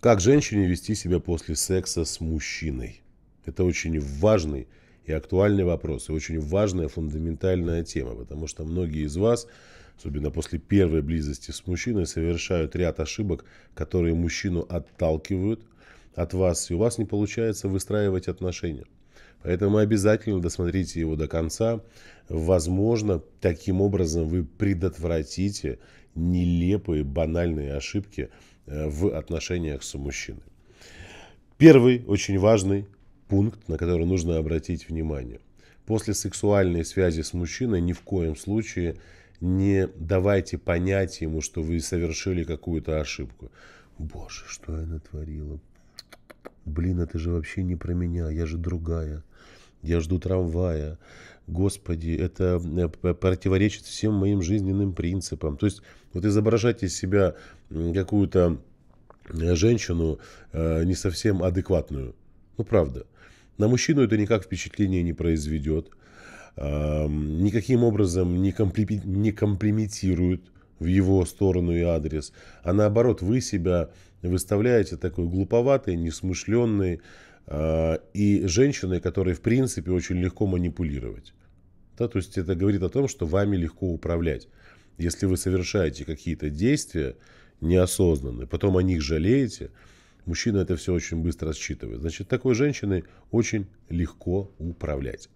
Как женщине вести себя после секса с мужчиной? Это очень важный и актуальный вопрос, и очень важная фундаментальная тема, потому что многие из вас, особенно после первой близости с мужчиной, совершают ряд ошибок, которые мужчину отталкивают от вас, и у вас не получается выстраивать отношения. Поэтому обязательно досмотрите его до конца. Возможно, таким образом вы предотвратите нелепые банальные ошибки – Э, в отношениях с мужчиной. Первый очень важный пункт, на который нужно обратить внимание. После сексуальной связи с мужчиной ни в коем случае не давайте понять ему, что вы совершили какую-то ошибку. Боже, что я натворила? Блин, это же вообще не про меня, я же другая. Я жду трамвая. Господи, это э, противоречит всем моим жизненным принципам. То есть вот изображать из себя какую-то Э, женщину э, не совсем адекватную. Ну, правда. На мужчину это никак впечатление не произведет, э, никаким образом не, компли- не компрометирует в его сторону и адрес, а наоборот, вы себя выставляете такой глуповатой, несмышленной э, и женщиной, которой, в принципе, очень легко манипулировать. Да, то есть это говорит о том, что вами легко управлять. Если вы совершаете какие-то действия, неосознанны, потом о них жалеете, мужчина это все очень быстро считывает. Значит, такой женщиной очень легко управлять.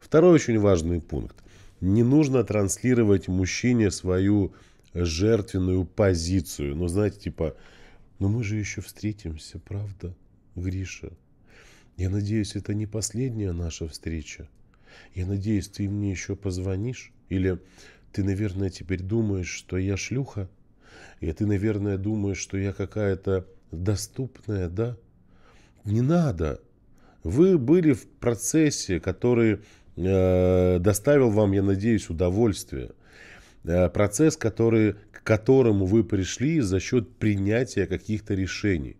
Второй очень важный пункт. Не нужно транслировать мужчине свою жертвенную позицию. Ну, знаете, типа, ну мы же еще встретимся, правда, Гриша? Я надеюсь, это не последняя наша встреча. Я надеюсь, ты мне еще позвонишь. Или ты, наверное, теперь думаешь, что я шлюха? И ты, наверное, думаешь, что я какая-то доступная, да? Не надо. Вы были в процессе, который э, доставил вам, я надеюсь, удовольствие. Э, процесс, который, к которому вы пришли за счет принятия каких-то решений.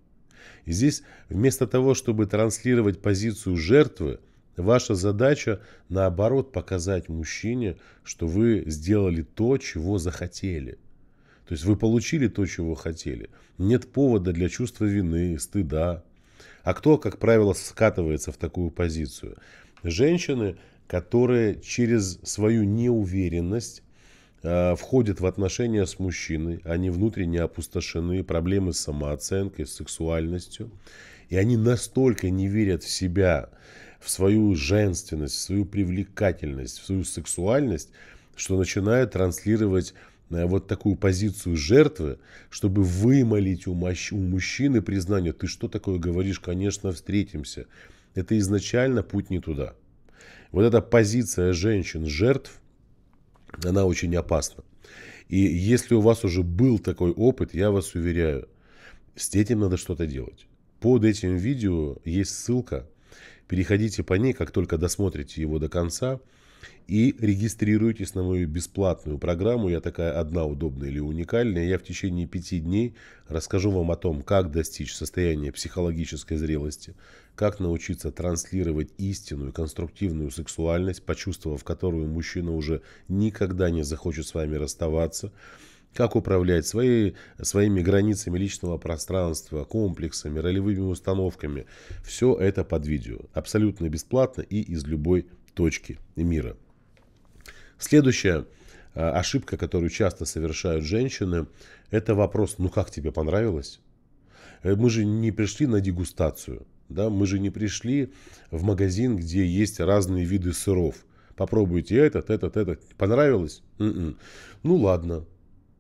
И здесь вместо того, чтобы транслировать позицию жертвы, ваша задача наоборот показать мужчине, что вы сделали то, чего захотели – то есть вы получили то, чего хотели. Нет повода для чувства вины, стыда. А кто, как правило, скатывается в такую позицию? Женщины, которые через свою неуверенность э, входят в отношения с мужчиной, они внутренне опустошены, проблемы с самооценкой, с сексуальностью, и они настолько не верят в себя, в свою женственность, в свою привлекательность, в свою сексуальность, что начинают транслировать вот такую позицию жертвы, чтобы вымолить у, мощ- у мужчины признание, ты что такое говоришь, конечно, встретимся. Это изначально путь не туда. Вот эта позиция женщин-жертв, она очень опасна. И если у вас уже был такой опыт, я вас уверяю, с этим надо что-то делать. Под этим видео есть ссылка. Переходите по ней, как только досмотрите его до конца – и регистрируйтесь на мою бесплатную программу. Я такая одна удобная или уникальная. Я в течение пяти дней расскажу вам о том, как достичь состояния психологической зрелости, как научиться транслировать истинную конструктивную сексуальность, почувствовав которую мужчина уже никогда не захочет с вами расставаться, как управлять свои, своими границами личного пространства, комплексами, ролевыми установками. Все это под видео. Абсолютно бесплатно и из любой точки мира. Следующая э, ошибка, которую часто совершают женщины, это вопрос, ну как тебе понравилось? Э, мы же не пришли на дегустацию, да, мы же не пришли в магазин, где есть разные виды сыров. Попробуйте этот, этот, этот. Понравилось? Н-н. М-м. Ну ладно,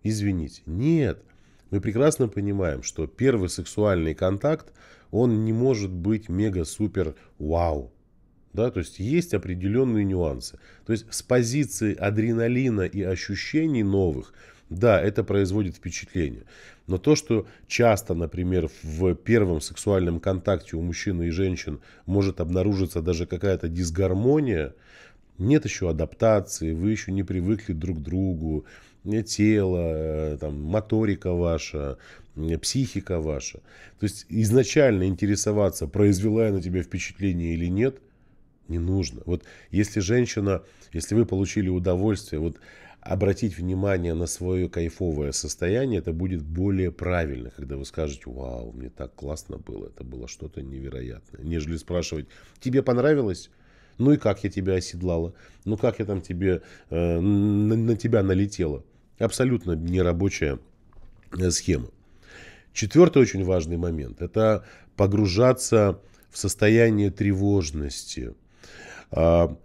извините. Нет, мы прекрасно понимаем, что первый сексуальный контакт, он не может быть мега-супер вау. Да, то есть есть определенные нюансы. То есть с позиции адреналина и ощущений новых, да, это производит впечатление. Но то, что часто, например, в первом сексуальном контакте у мужчины и женщин может обнаружиться даже какая-то дисгармония, нет еще адаптации, вы еще не привыкли друг к другу, э, тело, э, там, моторика ваша, э, психика ваша. То есть изначально интересоваться, произвела я на тебя впечатление или нет – не нужно. Вот если женщина, если вы получили удовольствие, вот обратить внимание на свое кайфовое состояние, это будет более правильно, когда вы скажете, вау, мне так классно было, это было что-то невероятное, нежели спрашивать, тебе понравилось? Ну и как я тебя оседлала? Ну как я там тебе, э, на, на тебя налетела? Абсолютно нерабочая э, схема. Четвертый очень важный момент – это погружаться в состояние тревожности – а,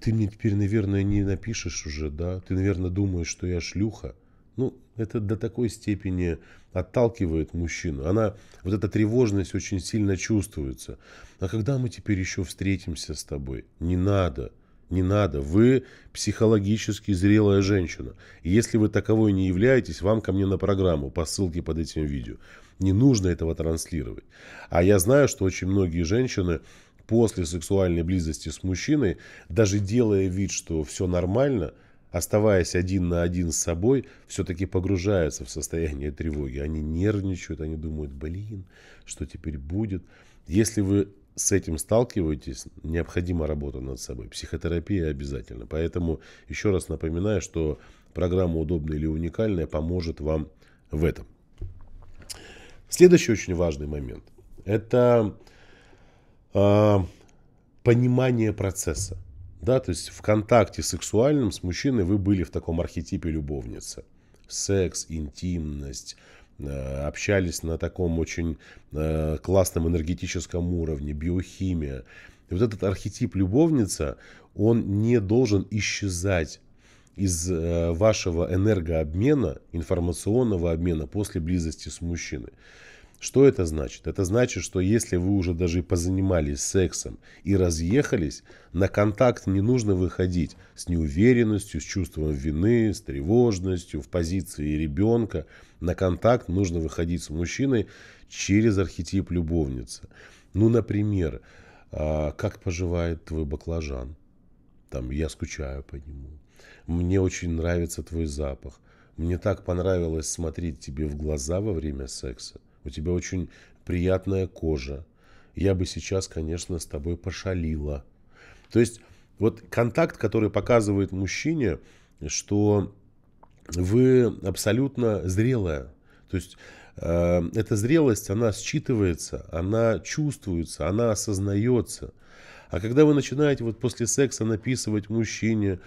ты мне теперь, наверное, не напишешь уже, да? Ты, наверное, думаешь, что я шлюха. Ну, это до такой степени отталкивает мужчину. Она, вот эта тревожность очень сильно чувствуется. А когда мы теперь еще встретимся с тобой? Не надо. Не надо. Вы психологически зрелая женщина. И если вы таковой не являетесь, вам ко мне на программу по ссылке под этим видео. Не нужно этого транслировать. А я знаю, что очень многие женщины после сексуальной близости с мужчиной, даже делая вид, что все нормально, оставаясь один на один с собой, все-таки погружаются в состояние тревоги. Они нервничают, они думают, блин, что теперь будет. Если вы с этим сталкиваетесь, необходима работа над собой. Психотерапия обязательно. Поэтому еще раз напоминаю, что программа «Удобная или уникальная» поможет вам в этом. Следующий очень важный момент – это а, понимание процесса. Да, то есть в контакте сексуальном с мужчиной вы были в таком архетипе любовницы. Секс, интимность, э, общались на таком очень э, классном энергетическом уровне, биохимия. И вот этот архетип любовница, он не должен исчезать из э, вашего энергообмена, информационного обмена после близости с мужчиной. Что это значит? Это значит, что если вы уже даже позанимались сексом и разъехались, на контакт не нужно выходить с неуверенностью, с чувством вины, с тревожностью, в позиции ребенка. На контакт нужно выходить с мужчиной через архетип любовницы. Ну, например, а, как поживает твой баклажан? Там, я скучаю по нему. Мне очень нравится твой запах. Мне так понравилось смотреть тебе в глаза во время секса у тебя очень приятная кожа. Я бы сейчас, конечно, с тобой пошалила. То есть вот контакт, который показывает мужчине, что вы абсолютно зрелая. То есть э, эта зрелость, она считывается, она чувствуется, она осознается. А когда вы начинаете вот после секса написывать мужчине,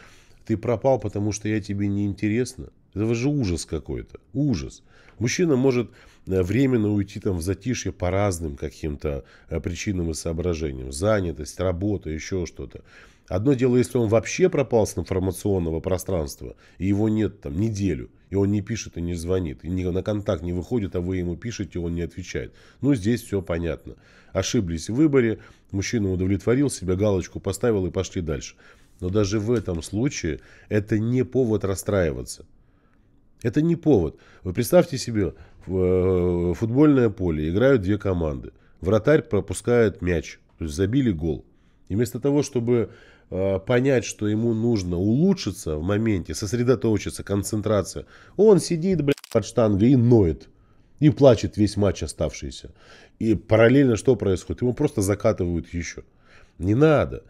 ты пропал, потому что я тебе не интересна, это же ужас какой-то. Ужас. Мужчина может э, временно уйти там в затишье по разным каким-то э, причинам и соображениям. Занятость, работа, еще что-то. Одно дело, если он вообще пропал с информационного пространства, и его нет там неделю, и он не пишет и не звонит, и на контакт не выходит, а вы ему пишете, он не отвечает. Ну, здесь все понятно. Ошиблись в выборе, мужчина удовлетворил себя, галочку поставил и пошли дальше. Но даже в этом случае это не повод расстраиваться. Это не повод. Вы представьте себе, э, футбольное поле, играют две команды. Вратарь пропускает мяч, то есть забили гол. И вместо того, чтобы э, понять, что ему нужно улучшиться в моменте, сосредоточиться, концентрация, он сидит, блядь, под штангой и ноет. И плачет весь матч оставшийся. И параллельно что происходит? Ему просто закатывают еще. Не надо.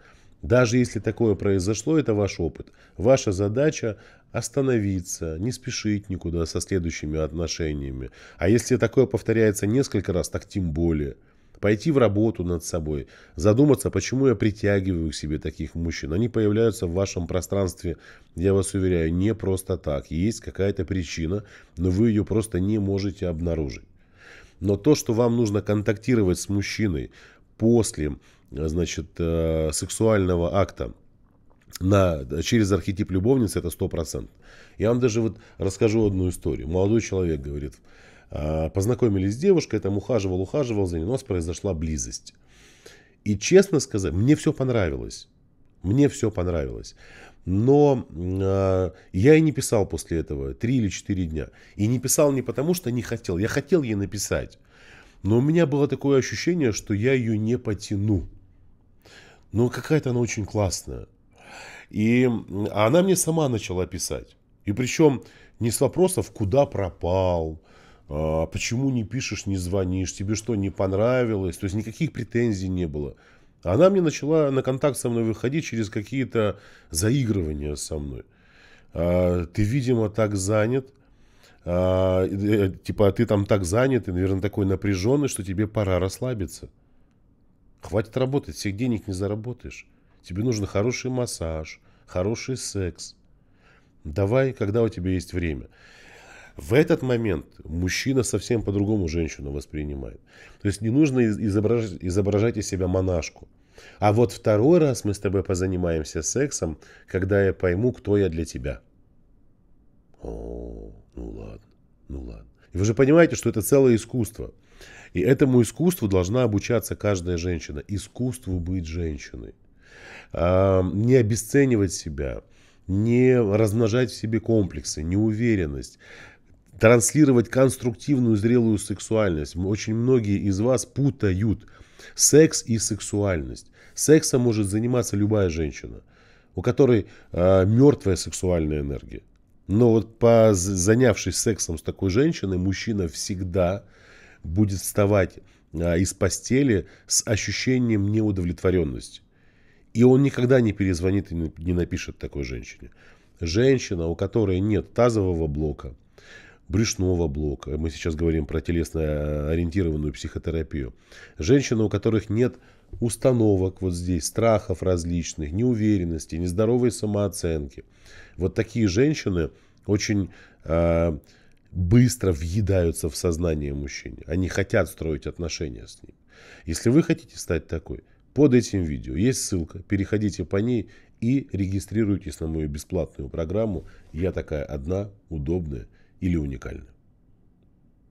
Даже если такое произошло, это ваш опыт. Ваша задача остановиться, не спешить никуда со следующими отношениями. А если такое повторяется несколько раз, так тем более. Пойти в работу над собой, задуматься, почему я притягиваю к себе таких мужчин. Они появляются в вашем пространстве, я вас уверяю, не просто так. Есть какая-то причина, но вы ее просто не можете обнаружить. Но то, что вам нужно контактировать с мужчиной после значит, э, сексуального акта на, через архетип любовницы, это 100%. Я вам даже вот расскажу одну историю. Молодой человек говорит, «А, познакомились с девушкой, там ухаживал, ухаживал за ней, у нас произошла близость. И честно сказать, мне все понравилось. Мне все понравилось. Но э, я и не писал после этого три или четыре дня. И не писал не потому, что не хотел. Я хотел ей написать. Но у меня было такое ощущение, что я ее не потяну. Ну какая-то она очень классная. И она мне сама начала писать. И причем не с вопросов, куда пропал, а, почему не пишешь, не звонишь, тебе что, не понравилось. То есть никаких претензий не было. Она мне начала на контакт со мной выходить через какие-то заигрывания со мной. А, ты, видимо, так занят, а, э, типа ты там так занят и, наверное, такой напряженный, что тебе пора расслабиться. Хватит работать, всех денег не заработаешь. Тебе нужен хороший массаж, хороший секс. Давай, когда у тебя есть время. В этот момент мужчина совсем по-другому женщину воспринимает. То есть не нужно изображать, изображать из себя монашку. А вот второй раз мы с тобой позанимаемся сексом, когда я пойму, кто я для тебя. О, ну ладно, ну ладно. И вы же понимаете, что это целое искусство. И этому искусству должна обучаться каждая женщина. Искусству быть женщиной. А, не обесценивать себя, не размножать в себе комплексы, неуверенность транслировать конструктивную зрелую сексуальность. Очень многие из вас путают секс и сексуальность. Сексом может заниматься любая женщина, у которой а, мертвая сексуальная энергия. Но вот по занявшись сексом с такой женщиной, мужчина всегда будет вставать а, из постели с ощущением неудовлетворенности. И он никогда не перезвонит и не напишет такой женщине. Женщина, у которой нет тазового блока, брюшного блока, мы сейчас говорим про телесно ориентированную психотерапию, женщина, у которых нет установок вот здесь, страхов различных, неуверенности, нездоровой самооценки. Вот такие женщины очень а, быстро въедаются в сознание мужчине. Они хотят строить отношения с ним. Если вы хотите стать такой, под этим видео есть ссылка, переходите по ней и регистрируйтесь на мою бесплатную программу «Я такая одна, удобная или уникальная».